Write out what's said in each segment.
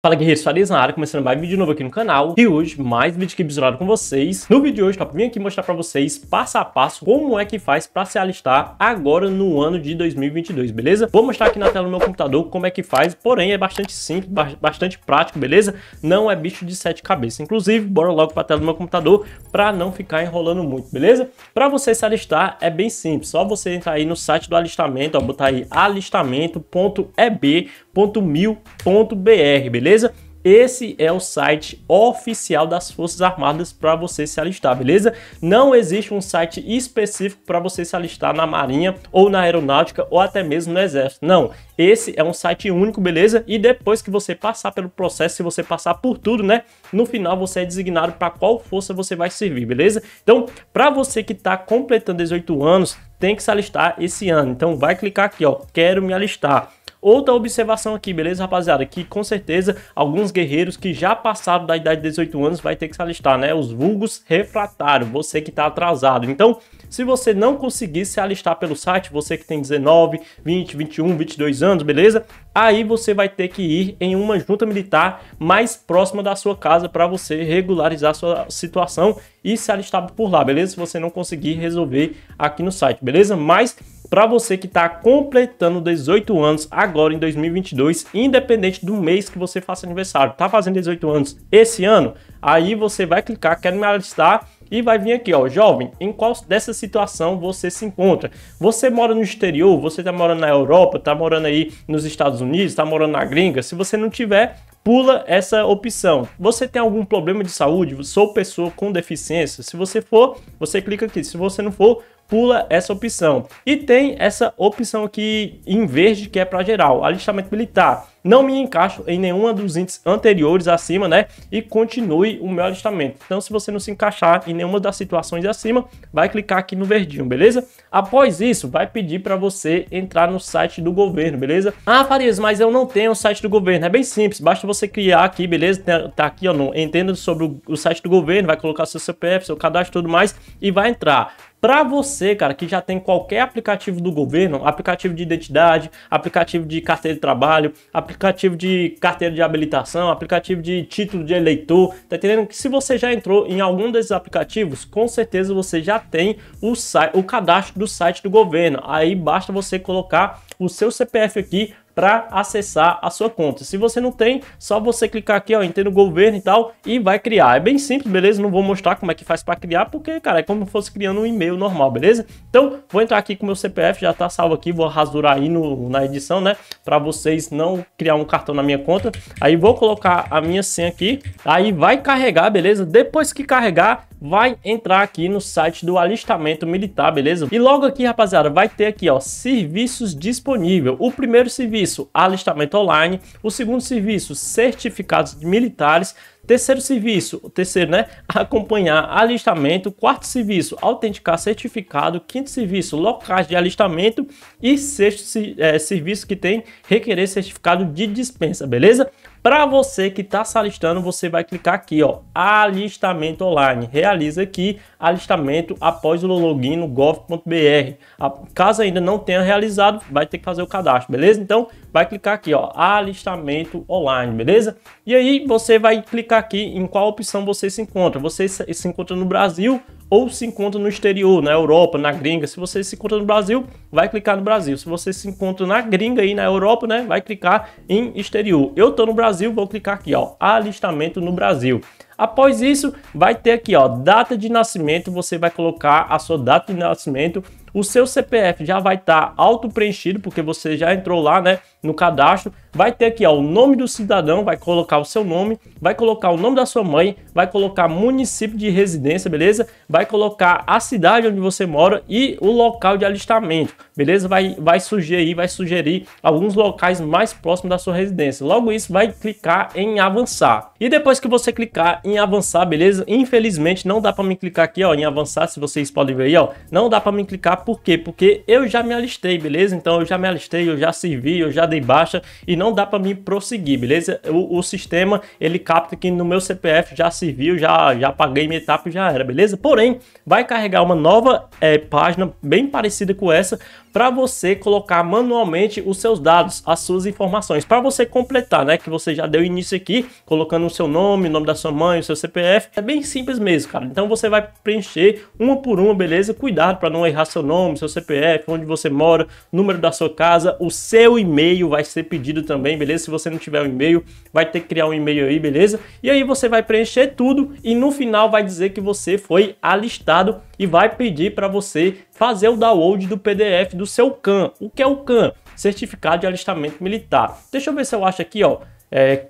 Fala guerreiros, Farias na área, começando mais um vídeo novo aqui no canal E hoje, mais vídeo que episódio com vocês No vídeo de hoje, top, vim aqui mostrar pra vocês passo a passo como é que faz pra se alistar agora no ano de 2022, beleza? Vou mostrar aqui na tela do meu computador como é que faz, porém é bastante simples, bastante prático, beleza? Não é bicho de sete cabeças, inclusive, bora logo pra tela do meu computador pra não ficar enrolando muito, beleza? Pra você se alistar é bem simples, só você entrar aí no site do alistamento, ó, botar aí alistamento.eb www.mil.br, beleza? Esse é o site oficial das Forças Armadas para você se alistar, beleza? Não existe um site específico para você se alistar na Marinha ou na Aeronáutica ou até mesmo no Exército. Não, esse é um site único, beleza? E depois que você passar pelo processo, se você passar por tudo, né? No final você é designado para qual força você vai servir, beleza? Então, para você que está completando 18 anos, tem que se alistar esse ano. Então, vai clicar aqui, ó, quero me alistar. Outra observação aqui, beleza, rapaziada? Que com certeza alguns guerreiros que já passaram da idade de 18 anos vai ter que se alistar, né? Os vulgos refratários, você que tá atrasado. Então, se você não conseguir se alistar pelo site, você que tem 19, 20, 21, 22 anos, beleza? Aí você vai ter que ir em uma junta militar mais próxima da sua casa para você regularizar sua situação e se alistar por lá, beleza? Se você não conseguir resolver aqui no site, beleza? Mas para você que está completando 18 anos agora em 2022, independente do mês que você faça aniversário, tá fazendo 18 anos esse ano, aí você vai clicar, quero me alistar e vai vir aqui, ó, jovem, em qual dessa situação você se encontra? Você mora no exterior, você tá morando na Europa, tá morando aí nos Estados Unidos, tá morando na gringa? Se você não tiver, pula essa opção. Você tem algum problema de saúde? Sou pessoa com deficiência? Se você for, você clica aqui. Se você não for, pula essa opção. E tem essa opção aqui em verde que é para geral, alistamento militar. Não me encaixo em nenhuma dos índices anteriores acima, né? E continue o meu alistamento. Então, se você não se encaixar em nenhuma das situações acima, vai clicar aqui no verdinho, beleza? Após isso, vai pedir para você entrar no site do governo, beleza? Ah, Farias, mas eu não tenho o site do governo. É bem simples, basta você criar aqui, beleza? Tá, tá aqui, ó, no Entenda sobre o site do governo, vai colocar seu CPF, seu cadastro e tudo mais e vai entrar. Para você, cara, que já tem qualquer aplicativo do governo, aplicativo de identidade, aplicativo de carteira de trabalho, aplicativo de carteira de habilitação, aplicativo de título de eleitor, tá entendendo? Que se você já entrou em algum desses aplicativos, com certeza você já tem o, o cadastro do site do governo. Aí basta você colocar o seu CPF aqui para acessar a sua conta. Se você não tem, só você clicar aqui, ó, entendo governo e tal, e vai criar. É bem simples, beleza? Não vou mostrar como é que faz para criar, porque, cara, é como se fosse criando um e-mail normal, beleza? Então, vou entrar aqui com meu CPF, já tá salvo aqui, vou rasurar aí no, na edição, né? Para vocês não criar um cartão na minha conta. Aí vou colocar a minha senha aqui, aí vai carregar, beleza? Depois que carregar, vai entrar aqui no site do alistamento militar, beleza? E logo aqui, rapaziada, vai ter aqui, ó, serviços disponível. O primeiro serviço, alistamento online. O segundo serviço, certificados militares. Terceiro serviço, o terceiro, né? Acompanhar alistamento. Quarto serviço, autenticar certificado. Quinto serviço, locais de alistamento. E sexto é, serviço que tem requerer certificado de dispensa, beleza? Para você que está se alistando, você vai clicar aqui, ó, alistamento online. Realiza aqui alistamento após o login no gov.br. Caso ainda não tenha realizado, vai ter que fazer o cadastro, beleza? Então, vai clicar aqui, ó, alistamento online, beleza? E aí você vai clicar aqui em qual opção você se encontra. Você se encontra no Brasil ou se encontra no exterior, na Europa, na gringa. Se você se encontra no Brasil, vai clicar no Brasil. Se você se encontra na gringa e na Europa, né, vai clicar em exterior. Eu tô no Brasil, vou clicar aqui, ó, alistamento no Brasil. Após isso, vai ter aqui, ó, data de nascimento, você vai colocar a sua data de nascimento, o seu CPF já vai estar tá auto preenchido, porque você já entrou lá, né, no cadastro. Vai ter aqui, ó, o nome do cidadão, vai colocar o seu nome, vai colocar o nome da sua mãe, vai colocar município de residência, beleza? Vai colocar a cidade onde você mora e o local de alistamento, beleza? Vai, vai sugerir, vai sugerir alguns locais mais próximos da sua residência. Logo isso, vai clicar em avançar. E depois que você clicar em avançar, beleza? Infelizmente não dá para me clicar aqui, ó, em avançar, se vocês podem ver aí, ó. Não dá para me clicar, por quê? Porque eu já me alistei, beleza? Então eu já me alistei, eu já servi, eu já dei baixa e não dá para me prosseguir, beleza? O, o, sistema, ele capta que no meu CPF já serviu, já, já paguei minha etapa e já era, beleza? Porém, vai carregar uma nova é, página bem parecida com essa, para você colocar manualmente os seus dados, as suas informações, para você completar, né? Que você já deu início aqui, colocando o seu nome, o nome da sua mãe, o seu CPF. É bem simples mesmo, cara. Então você vai preencher uma por uma, beleza? Cuidado para não errar seu nome, seu CPF, onde você mora, número da sua casa, o seu e-mail vai ser pedido também, beleza? Se você não tiver o um e-mail, vai ter que criar um e-mail aí, beleza? E aí você vai preencher tudo e no final vai dizer que você foi alistado e vai pedir para você fazer o download do PDF do seu CAN. O que é o CAN? Certificado de Alistamento Militar. Deixa eu ver se eu acho aqui, ó. É,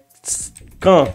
CAN.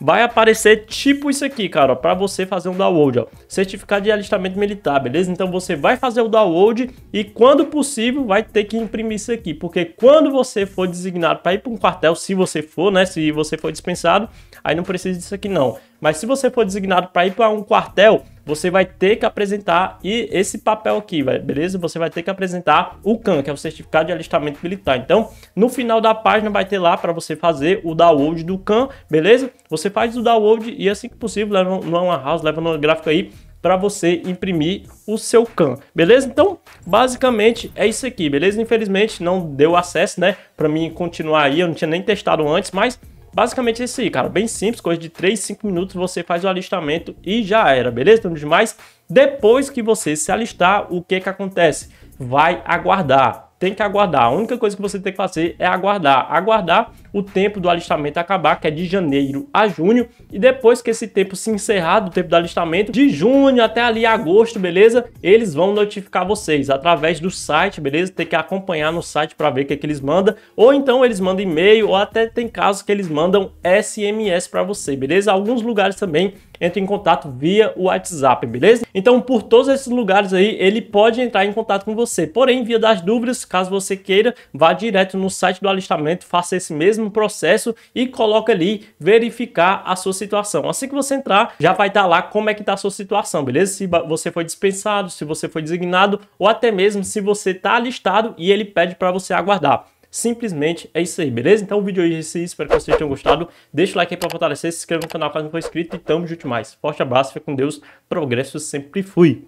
Vai aparecer tipo isso aqui, cara, para você fazer um download, ó. Certificado de alistamento militar, beleza? Então você vai fazer o download e quando possível vai ter que imprimir isso aqui, porque quando você for designado para ir para um quartel, se você for, né, se você for dispensado, aí não precisa disso aqui não. Mas se você for designado para ir para um quartel, você vai ter que apresentar e esse papel aqui, beleza? Você vai ter que apresentar o CAN, que é o certificado de alistamento militar. Então, no final da página vai ter lá para você fazer o download do CAN, beleza? Você faz o download e assim que possível, leva numa house, leva no gráfico aí para você imprimir o seu CAN, beleza? Então, basicamente é isso aqui, beleza? Infelizmente não deu acesso, né, para mim continuar aí, eu não tinha nem testado antes, mas Basicamente é isso aí, cara. Bem simples, coisa de 3, 5 minutos você faz o alistamento e já era, beleza? Então, demais, depois que você se alistar, o que que acontece? Vai aguardar tem que aguardar. A única coisa que você tem que fazer é aguardar. Aguardar o tempo do alistamento acabar, que é de janeiro a junho, e depois que esse tempo se encerrar do tempo do alistamento, de junho até ali agosto, beleza? Eles vão notificar vocês através do site, beleza? Tem que acompanhar no site para ver o que, é que eles mandam, ou então eles mandam e-mail, ou até tem casos que eles mandam SMS para você, beleza? Alguns lugares também entre em contato via WhatsApp, beleza? Então, por todos esses lugares aí, ele pode entrar em contato com você. Porém, via das dúvidas, caso você queira, vá direto no site do alistamento, faça esse mesmo processo e coloca ali verificar a sua situação. Assim que você entrar, já vai estar tá lá como é que está a sua situação, beleza? Se você foi dispensado, se você foi designado ou até mesmo se você está alistado e ele pede para você aguardar. Simplesmente é isso aí, beleza? Então o vídeo hoje é esse, espero que vocês tenham gostado. Deixa o like aí pra fortalecer, se inscreva no canal caso não for inscrito e tamo junto mais. Forte abraço, fica com Deus, progresso sempre fui.